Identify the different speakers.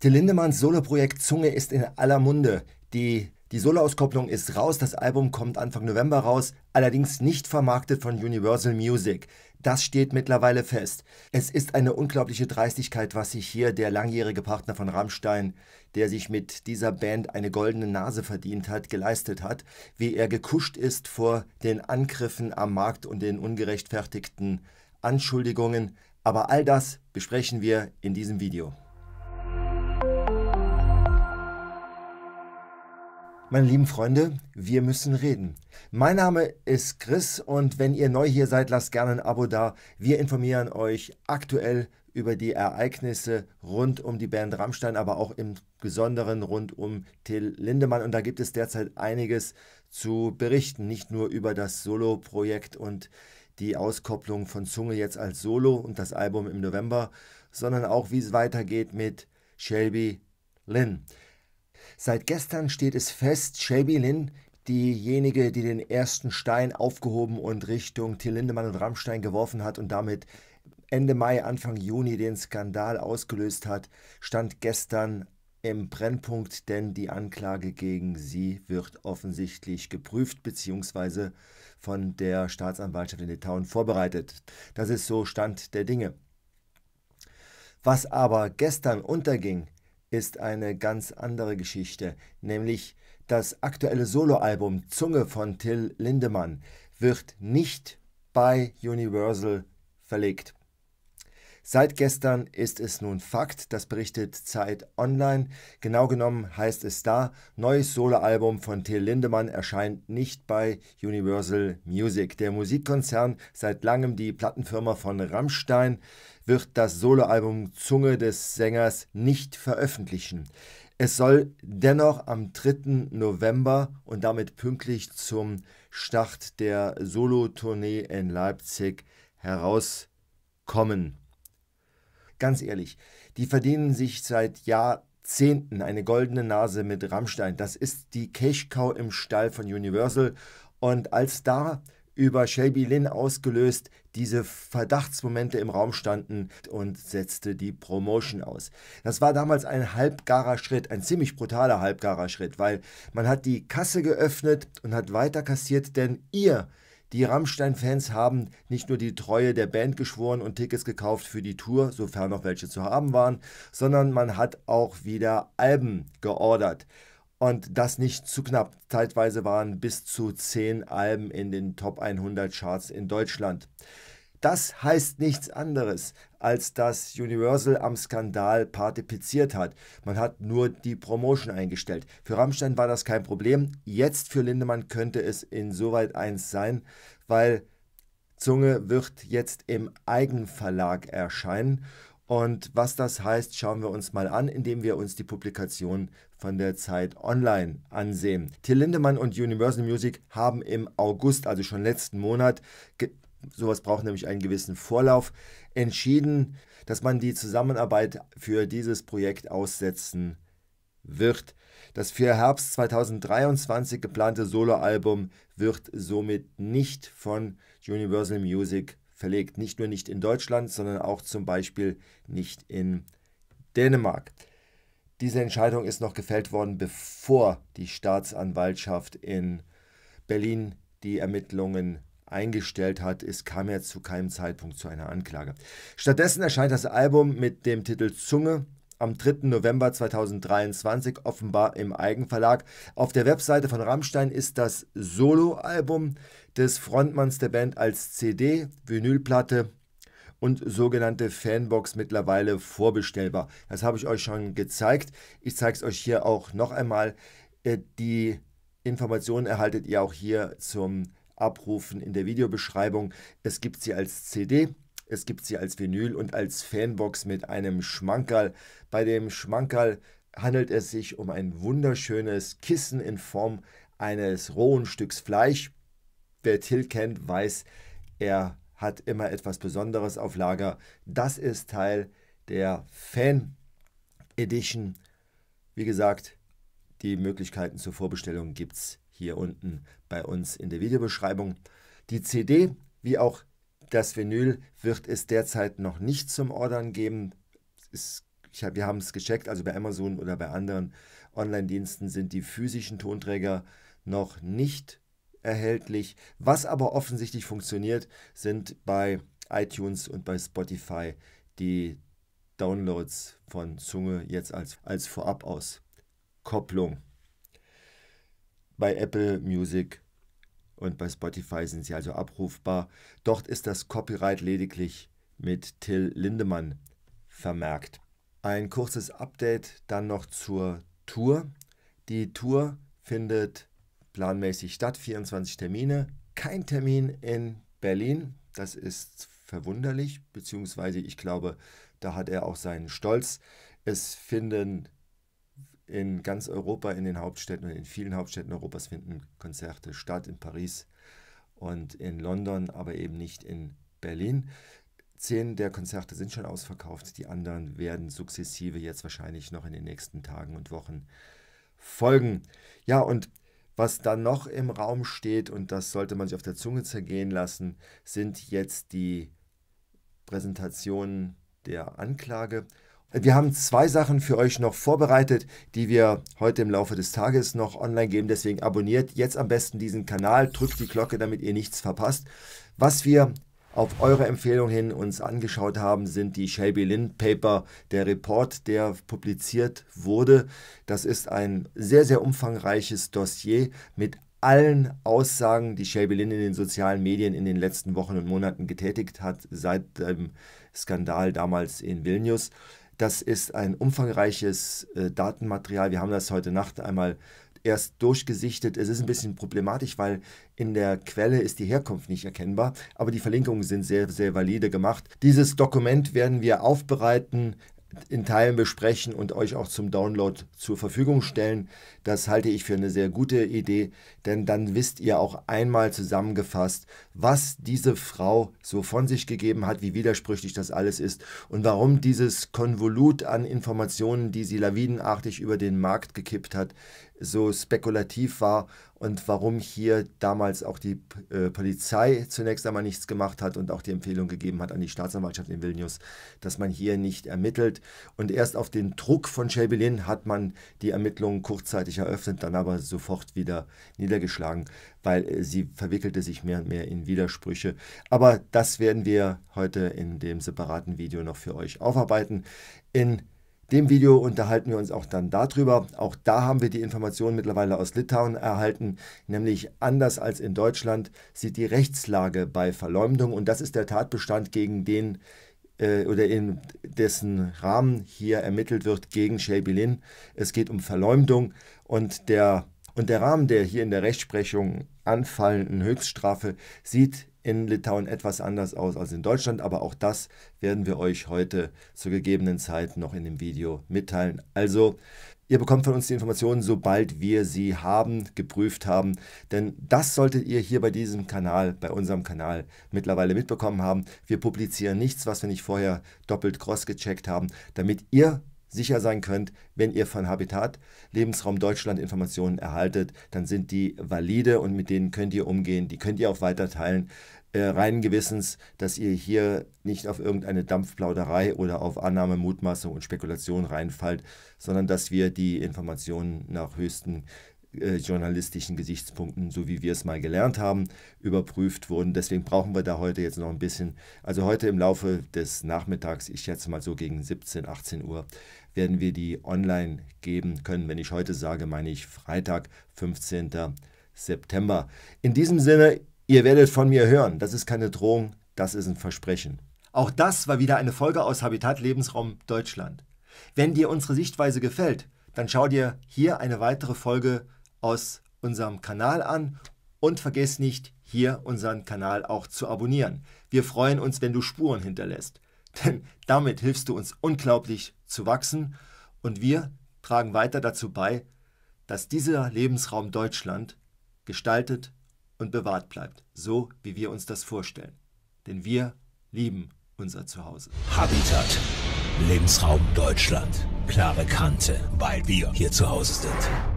Speaker 1: Till Lindemanns Soloprojekt Zunge ist in aller Munde. Die, die Soloauskopplung ist raus, das Album kommt Anfang November raus, allerdings nicht vermarktet von Universal Music. Das steht mittlerweile fest. Es ist eine unglaubliche Dreistigkeit, was sich hier der langjährige Partner von Rammstein, der sich mit dieser Band eine goldene Nase verdient hat, geleistet hat, wie er gekuscht ist vor den Angriffen am Markt und den ungerechtfertigten Anschuldigungen. Aber all das besprechen wir in diesem Video. Meine lieben Freunde, wir müssen reden. Mein Name ist Chris und wenn ihr neu hier seid, lasst gerne ein Abo da. Wir informieren euch aktuell über die Ereignisse rund um die Band Rammstein, aber auch im Besonderen rund um Till Lindemann. Und da gibt es derzeit einiges zu berichten, nicht nur über das Solo-Projekt und die Auskopplung von Zunge jetzt als Solo und das Album im November, sondern auch, wie es weitergeht mit Shelby Lynn. Seit gestern steht es fest, Shelby Lynn, diejenige, die den ersten Stein aufgehoben und Richtung Till Lindemann und Rammstein geworfen hat und damit Ende Mai, Anfang Juni den Skandal ausgelöst hat, stand gestern im Brennpunkt, denn die Anklage gegen sie wird offensichtlich geprüft bzw. von der Staatsanwaltschaft in Litauen vorbereitet. Das ist so Stand der Dinge. Was aber gestern unterging, ist eine ganz andere Geschichte, nämlich das aktuelle Soloalbum Zunge von Till Lindemann wird nicht bei Universal verlegt. Seit gestern ist es nun Fakt, das berichtet Zeit Online. Genau genommen heißt es da, neues Soloalbum von Till Lindemann erscheint nicht bei Universal Music. Der Musikkonzern, seit langem die Plattenfirma von Rammstein, wird das Soloalbum Zunge des Sängers nicht veröffentlichen. Es soll dennoch am 3. November und damit pünktlich zum Start der Solotournee in Leipzig herauskommen. Ganz ehrlich, die verdienen sich seit Jahrzehnten eine goldene Nase mit Rammstein. Das ist die Cash Cow im Stall von Universal. Und als da über Shelby Lynn ausgelöst diese Verdachtsmomente im Raum standen und setzte die Promotion aus. Das war damals ein halbgarer Schritt, ein ziemlich brutaler halbgarer Schritt, weil man hat die Kasse geöffnet und hat weiter kassiert, denn ihr die Rammstein-Fans haben nicht nur die Treue der Band geschworen und Tickets gekauft für die Tour, sofern noch welche zu haben waren, sondern man hat auch wieder Alben geordert. Und das nicht zu knapp. Zeitweise waren bis zu 10 Alben in den Top 100 Charts in Deutschland. Das heißt nichts anderes, als dass Universal am Skandal partizipiert hat. Man hat nur die Promotion eingestellt. Für Rammstein war das kein Problem. Jetzt für Lindemann könnte es insoweit eins sein, weil Zunge wird jetzt im Eigenverlag erscheinen. Und was das heißt, schauen wir uns mal an, indem wir uns die Publikation von der Zeit Online ansehen. Till Lindemann und Universal Music haben im August, also schon letzten Monat, sowas braucht nämlich einen gewissen Vorlauf, entschieden, dass man die Zusammenarbeit für dieses Projekt aussetzen wird. Das für Herbst 2023 geplante Soloalbum wird somit nicht von Universal Music verlegt. Nicht nur nicht in Deutschland, sondern auch zum Beispiel nicht in Dänemark. Diese Entscheidung ist noch gefällt worden, bevor die Staatsanwaltschaft in Berlin die Ermittlungen eingestellt hat. Es kam ja zu keinem Zeitpunkt zu einer Anklage. Stattdessen erscheint das Album mit dem Titel Zunge am 3. November 2023 offenbar im Eigenverlag. Auf der Webseite von Rammstein ist das Soloalbum des Frontmanns der Band als CD, Vinylplatte und sogenannte Fanbox mittlerweile vorbestellbar. Das habe ich euch schon gezeigt. Ich zeige es euch hier auch noch einmal. Äh, die Informationen erhaltet ihr auch hier zum abrufen in der Videobeschreibung. Es gibt sie als CD, es gibt sie als Vinyl und als Fanbox mit einem Schmankerl. Bei dem Schmankerl handelt es sich um ein wunderschönes Kissen in Form eines rohen Stücks Fleisch. Wer Till kennt, weiß, er hat immer etwas Besonderes auf Lager. Das ist Teil der Fan Edition. Wie gesagt, die Möglichkeiten zur Vorbestellung gibt es hier unten bei uns in der Videobeschreibung. Die CD wie auch das Vinyl wird es derzeit noch nicht zum Ordern geben. Ist, hab, wir haben es gecheckt, also bei Amazon oder bei anderen Online-Diensten sind die physischen Tonträger noch nicht erhältlich. Was aber offensichtlich funktioniert, sind bei iTunes und bei Spotify die Downloads von Zunge jetzt als, als Vorabauskopplung. Bei Apple Music und bei Spotify sind sie also abrufbar. Dort ist das Copyright lediglich mit Till Lindemann vermerkt. Ein kurzes Update dann noch zur Tour. Die Tour findet planmäßig statt, 24 Termine. Kein Termin in Berlin, das ist verwunderlich, beziehungsweise ich glaube, da hat er auch seinen Stolz. Es finden in ganz Europa, in den Hauptstädten und in vielen Hauptstädten Europas finden Konzerte statt, in Paris und in London, aber eben nicht in Berlin. Zehn der Konzerte sind schon ausverkauft, die anderen werden sukzessive jetzt wahrscheinlich noch in den nächsten Tagen und Wochen folgen. Ja, und was dann noch im Raum steht, und das sollte man sich auf der Zunge zergehen lassen, sind jetzt die Präsentationen der Anklage. Wir haben zwei Sachen für euch noch vorbereitet, die wir heute im Laufe des Tages noch online geben. Deswegen abonniert jetzt am besten diesen Kanal, drückt die Glocke, damit ihr nichts verpasst. Was wir auf eure Empfehlung hin uns angeschaut haben, sind die Shelby Lynn Paper, der Report, der publiziert wurde. Das ist ein sehr, sehr umfangreiches Dossier mit allen Aussagen, die Shelby Lynn in den sozialen Medien in den letzten Wochen und Monaten getätigt hat, seit dem Skandal damals in Vilnius. Das ist ein umfangreiches äh, Datenmaterial. Wir haben das heute Nacht einmal erst durchgesichtet. Es ist ein bisschen problematisch, weil in der Quelle ist die Herkunft nicht erkennbar, aber die Verlinkungen sind sehr, sehr valide gemacht. Dieses Dokument werden wir aufbereiten, in Teilen besprechen und euch auch zum Download zur Verfügung stellen. Das halte ich für eine sehr gute Idee, denn dann wisst ihr auch einmal zusammengefasst, was diese Frau so von sich gegeben hat, wie widersprüchlich das alles ist und warum dieses Konvolut an Informationen, die sie lawinenartig über den Markt gekippt hat, so spekulativ war und warum hier damals auch die äh, Polizei zunächst einmal nichts gemacht hat und auch die Empfehlung gegeben hat an die Staatsanwaltschaft in Vilnius, dass man hier nicht ermittelt. Und erst auf den Druck von Schäbelin hat man die Ermittlungen kurzzeitig eröffnet, dann aber sofort wieder niedergeschlagen, weil äh, sie verwickelte sich mehr und mehr in Widersprüche. Aber das werden wir heute in dem separaten Video noch für euch aufarbeiten. In dem Video unterhalten wir uns auch dann darüber. Auch da haben wir die Informationen mittlerweile aus Litauen erhalten, nämlich anders als in Deutschland sieht die Rechtslage bei Verleumdung und das ist der Tatbestand, gegen den äh, oder in dessen Rahmen hier ermittelt wird gegen Schäbelin. Es geht um Verleumdung und der, und der Rahmen der hier in der Rechtsprechung anfallenden Höchststrafe sieht in Litauen etwas anders aus als in Deutschland, aber auch das werden wir euch heute zur gegebenen Zeit noch in dem Video mitteilen. Also Ihr bekommt von uns die Informationen, sobald wir sie haben, geprüft haben. Denn das solltet ihr hier bei diesem Kanal, bei unserem Kanal mittlerweile mitbekommen haben. Wir publizieren nichts, was wir nicht vorher doppelt cross gecheckt haben, damit ihr sicher sein könnt, wenn ihr von Habitat Lebensraum Deutschland Informationen erhaltet, dann sind die valide und mit denen könnt ihr umgehen, die könnt ihr auch weiter teilen. Äh, reinen Gewissens, dass ihr hier nicht auf irgendeine Dampfplauderei oder auf Annahme, Mutmaßung und Spekulation reinfallt, sondern dass wir die Informationen nach höchsten äh, journalistischen Gesichtspunkten, so wie wir es mal gelernt haben, überprüft wurden. Deswegen brauchen wir da heute jetzt noch ein bisschen, also heute im Laufe des Nachmittags, ich schätze mal so gegen 17, 18 Uhr, werden wir die online geben können. Wenn ich heute sage, meine ich Freitag, 15. September. In diesem Sinne, ihr werdet von mir hören. Das ist keine Drohung, das ist ein Versprechen. Auch das war wieder eine Folge aus Habitat Lebensraum Deutschland. Wenn dir unsere Sichtweise gefällt, dann schau dir hier eine weitere Folge aus unserem Kanal an und vergiss nicht, hier unseren Kanal auch zu abonnieren. Wir freuen uns, wenn du Spuren hinterlässt. Denn damit hilfst du uns unglaublich zu wachsen und wir tragen weiter dazu bei, dass dieser Lebensraum Deutschland gestaltet und bewahrt bleibt, so wie wir uns das vorstellen. Denn wir lieben unser Zuhause. Habitat, Lebensraum Deutschland, klare Kante, weil wir hier zu Hause sind.